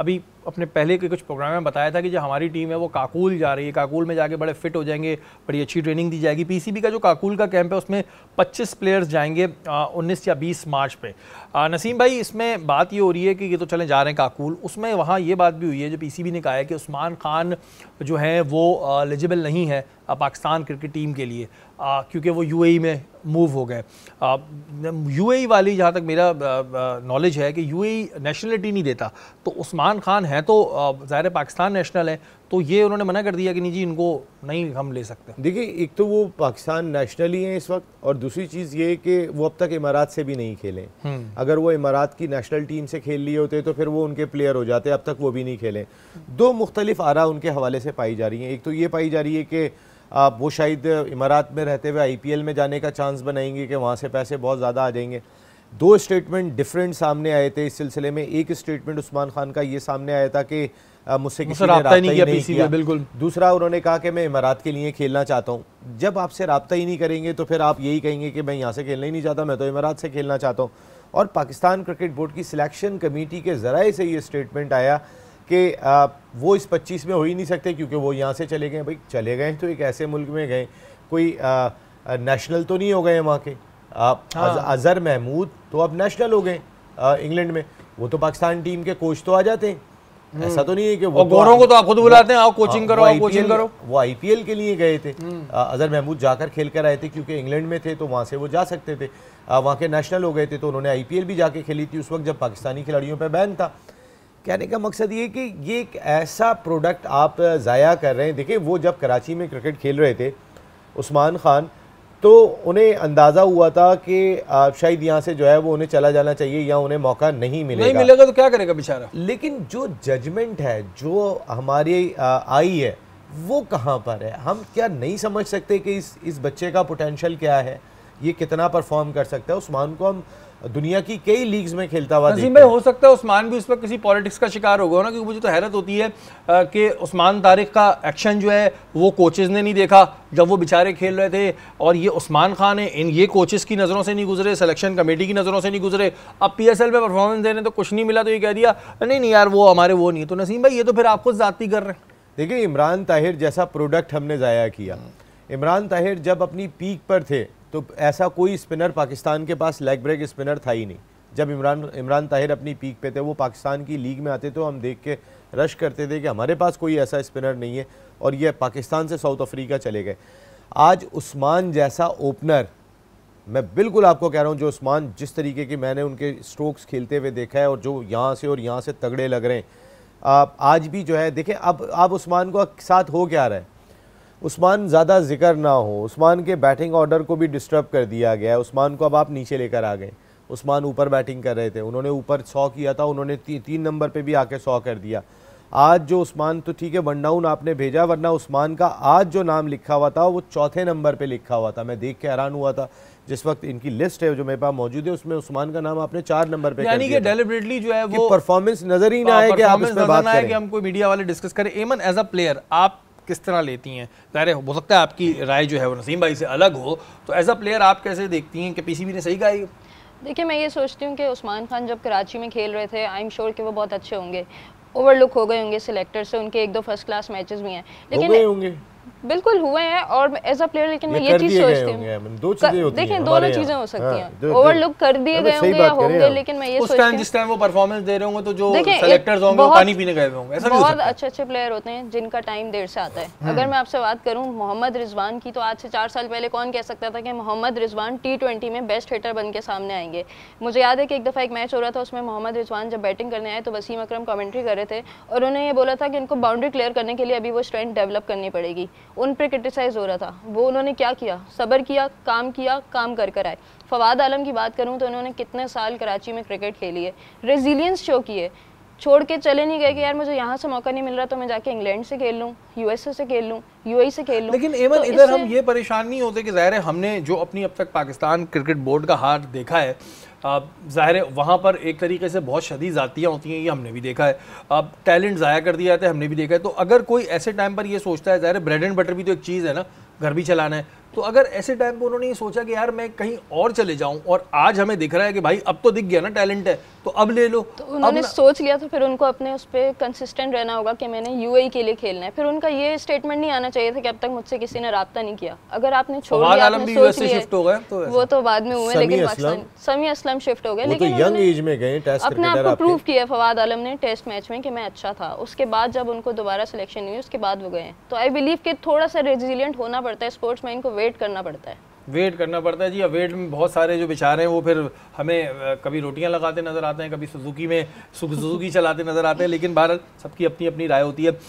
अभी अपने पहले के कुछ प्रोग्राम में बताया था कि जो हमारी टीम है वो काकुल जा रही है काकुल में जाके बड़े फिट हो जाएंगे बड़ी अच्छी ट्रेनिंग दी जाएगी पीसीबी का जो काकुल का कैंप है उसमें 25 प्लेयर्स जाएंगे आ, 19 या 20 मार्च पे आ, नसीम भाई इसमें बात ये हो रही है कि ये तो चले जा रहे हैं काकुल उसमें वहाँ ये बात भी हुई है जो पी ने कहा है कि उस्मान खान जो हैं वो एलिजिबल नहीं है पाकिस्तान क्रिकेट टीम के लिए क्योंकि वो यू e में मूव हो गए यूएई e वाली जहाँ तक मेरा नॉलेज है कि यूएई नेशनलिटी e नहीं देता तो उस्मान खान तो, है तो ज़ाहिर पाकिस्तान नेशनल है तो ये उन्होंने मना कर दिया कि नहीं जी इनको नहीं हम ले सकते देखिए एक तो वो पाकिस्तान नेशनल ही हैं इस वक्त और दूसरी चीज़ ये कि वो अब तक इमारात से भी नहीं खेले हम्म। अगर वो इमारात की नेशनल टीम से खेल लिए होते तो फिर वो उनके प्लेयर हो जाते अब तक वो भी नहीं खेले दो मुख्तलिफ आरा उनके हवाले से पाई जा रही हैं एक तो ये पाई जा रही है कि आप वो शायद इमारात में रहते हुए आईपीएल में जाने का चांस बनाएंगे कि वहाँ से पैसे बहुत ज़्यादा आ जाएंगे दो स्टेटमेंट डिफरेंट सामने आए थे इस सिलसिले में एक स्टेटमेंट उस्मान खान का ये सामने आया था कि मुझसे किसी ने राबता ही नहीं किया, नहीं किया। बिल्कुल दूसरा उन्होंने कहा कि मैं इमारात के लिए खेलना चाहता हूँ जब आपसे रबता ही नहीं करेंगे तो फिर आप यही कहेंगे कि मैं यहाँ से खेलना ही नहीं चाहता मैं तो इमारात से खेलना चाहता हूँ और पाकिस्तान क्रिकेट बोर्ड की सिलेक्शन कमेटी के ज़राए से ये स्टेटमेंट आया कि वो इस पच्चीस में हो ही नहीं सकते क्योंकि वो यहाँ से चले गए भाई चले गए तो एक ऐसे मुल्क में गए कोई नेशनल तो नहीं हो गए वहाँ के हाँ। अजहर महमूद तो अब नेशनल हो गए इंग्लैंड में वो तो पाकिस्तान टीम के कोच तो आ जाते हैं हम्म। ऐसा तो नहीं है कि वो गोरों तो को तो आप खुद बुलाते हैं आओ कोचिंग करो आओ कोचिंग करो वो आईपीएल के लिए गए थे हम्म। अजहर महमूद जाकर खेल कर आए थे क्योंकि इंग्लैंड में थे तो वहाँ से वो जा सकते थे वहाँ के नेशनल हो गए थे तो उन्होंने आईपीएल भी जाके खेली थी उस वक्त जब पाकिस्तानी खिलाड़ियों पर बैन था कहने का मकसद ये कि ये एक ऐसा प्रोडक्ट आप ज़ाया कर रहे हैं देखिए वो जब कराची में क्रिकेट खेल रहे थे उस्मान ख़ान तो उन्हें अंदाज़ा हुआ था कि शायद यहाँ से जो है वो उन्हें चला जाना चाहिए या उन्हें मौका नहीं मिलेगा नहीं मिलेगा तो क्या करेगा बेचारा लेकिन जो जजमेंट है जो हमारी आई है वो कहाँ पर है हम क्या नहीं समझ सकते कि इस इस बच्चे का पोटेंशल क्या है ये कितना परफॉर्म कर सकता है उस्मान को हम दुनिया की कई लीग्स में खेलता हुआ नसीम भाई हो सकता है उस्मान भी उस पर किसी पॉलिटिक्स का शिकार होगा ना क्योंकि मुझे तो हैरत होती है कि उस्मान तारिक का एक्शन जो है वो कोचेज़ ने नहीं देखा जब वो बेचारे खेल रहे थे और ये उस्मान खान है इन ये कोचेज़ की नज़रों से नहीं गुजरे सिलेक्शन कमेटी की नज़रों से नहीं गुजरे अब पी एस एल में परफॉर्मेंस देने तो कुछ नहीं मिला तो ये कह दिया नहीं नहीं यार वो हमारे वो नहीं तो नसीम भाई ये तो फिर आपको ज़ाती कर रहे हैं देखिए इमरान ताहिर जैसा प्रोडक्ट हमने ज़ाया किया इमरान ताहिर जब अपनी पीक पर थे तो ऐसा कोई स्पिनर पाकिस्तान के पास लेग ब्रेक स्पिनर था ही नहीं जब इमरान इमरान ताहिर अपनी पीक पे थे वो पाकिस्तान की लीग में आते तो हम देख के रश करते थे कि हमारे पास कोई ऐसा स्पिनर नहीं है और ये पाकिस्तान से साउथ अफ्रीका चले गए आज उस्मान जैसा ओपनर मैं बिल्कुल आपको कह रहा हूँ जो उस्मान जिस तरीके की मैंने उनके स्ट्रोक्स खेलते हुए देखा है और जो यहाँ से और यहाँ से तगड़े लग रहे हैं आप आज भी जो है देखें अब आप उस्मान को साथ हो क्या रहा है उस्मान ज़्यादा जिक्र ना हो उस्मान के बैटिंग ऑर्डर को भी डिस्टर्ब कर दिया गया उस्मान को अब आप नीचे लेकर आ गए उस्मान ऊपर बैटिंग कर रहे थे उन्होंने ऊपर सौ किया था उन्होंने ती, तीन नंबर पे भी आके सौ कर दिया आज जो उस्मान तो ठीक है वन डाउन आपने भेजा वरना उस्मान का आज जो नाम लिखा हुआ था वो चौथे नंबर पे लिखा हुआ था मैं देख के हैरान हुआ था जिस वक्त इनकी लिस्ट है जो मेरे पास मौजूद है उसमें उस्मान का नाम आपने चार नंबर पे यानी कि डेलिब्रेटली जो है वो परफॉर्मेंस नजर ही ना हाँ, आए कि आप इस पे बात करें कि हम कोई मीडिया वाले डिस्कस करें एमन एज अ प्लेयर आप किस तरह लेती हैं ज़ाहिर हो सकता है आपकी राय जो है वो नसीम भाई से अलग हो तो एज अ प्लेयर आप कैसे देखती हैं कि पीसीबी ने सही कहा देखिए मैं ये सोचती हूँ कि उस्मान खान जब कराची में खेल रहे थे आई एम श्योर कि वो बहुत अच्छे होंगे ओवरलुक हो गए होंगे सिलेक्टर से उनके एक दो फर्स्ट क्लास मैचेस भी हैं लेकिन होंगे बिल्कुल हुए हैं और एज अ प्लेयर लेकिन मैं ये चीज सोचती हूँ दो देखिए दोनों चीजें हो सकती हाँ, हैं ओवरलुक कर दिए गए होंगे या होंगे लेकिन मैं ये उस टाइम जिस टाइम वो परफॉर्मेंस दे रहे होंगे तो जो सेलेक्टर्स होंगे वो पानी पीने गए होंगे ऐसा बहुत अच्छे अच्छे प्लेयर होते हैं जिनका टाइम देर से आता है हम्म। अगर मैं आपसे बात करूँ मोहम्मद रिजवान की तो आज से चार साल पहले कौन कह सकता था कि मोहम्मद रिजवान टी में बेस्ट हिटर बन के सामने आएंगे मुझे याद है कि एक दफ़ा एक मैच हो रहा था उसमें मोहम्मद रिजवान जब बैटिंग करने आए तो वसीम अक्रम कमेंट्री कर रहे थे और उन्होंने ये बोला था कि इनको बाउंड्री क्लियर करने के लिए अभी वो स्ट्रेंथ डेवलप करनी पड़ेगी उन पर क्रिटिसाइज़ हो रहा था वो उन्होंने क्या किया सब्र किया काम किया काम कर कर आए फवाद आलम की बात करूँ तो उन्होंने कितने साल कराची में क्रिकेट खेली है रेजिलियंस शो की है छोड़ के चले नहीं गए कि यार मुझे यहाँ से मौका नहीं मिल रहा तो मैं जाके इंग्लैंड से खेल लूँ यूएसए से खेल लूँ यूएई से खेल लूँ लेकिन एवन तो इधर हम ये परेशान नहीं होते कि ज़ाहिर है हमने जो अपनी अब तक पाकिस्तान क्रिकेट बोर्ड का हार देखा है ज़ाहिर है वहाँ पर एक तरीके से बहुत शदी ज़ातियाँ होती हैं ये हमने भी देखा है अब टैलेंट ज़ाया कर दिया जाता है हमने भी देखा है तो अगर कोई ऐसे टाइम पर ये सोचता है ज़ाहिर ब्रेड एंड बटर भी तो एक चीज़ है ना घर भी चलाना है तो अगर ऐसे टाइम पर उन्होंने ये सोचा कि यार मैं कहीं और चले जाऊं और आज हमें दिख रहा है कि भाई अब तो दिख गया ना टैलेंट है तो अब ले लो तो उन्होंने न... सोच लिया तो फिर उनको अपने उस पर कंसिस्टेंट रहना होगा कि मैंने यू e के लिए खेलना है फिर उनका ये स्टेटमेंट नहीं आना चाहिए था कि अब तक मुझसे किसी ने रबता नहीं किया अगर आपने छोड़ा शिफ्ट हो गए लिया तो वो तो बाद में हुए लेकिन समी असलम शिफ्ट हो गए तो लेकिन अपने आप को प्रूव किया फवाद आलम ने टेस्ट मैच में कि मैं अच्छा था उसके बाद जब उनको दोबारा सिलेक्शन हुई उसके बाद वो गए तो आई बिलीव कि थोड़ा सा रेजिलियंट होना पड़ता है स्पोर्ट्स मैन को वेट करना पड़ता है वेट करना पड़ता है जी अब वेट में बहुत सारे जो बेचारे हैं वो फिर हमें कभी रोटियां लगाते नज़र आते हैं कभी सुजुकी में सुजुकी चलाते नज़र आते हैं लेकिन भारत सबकी अपनी अपनी राय होती है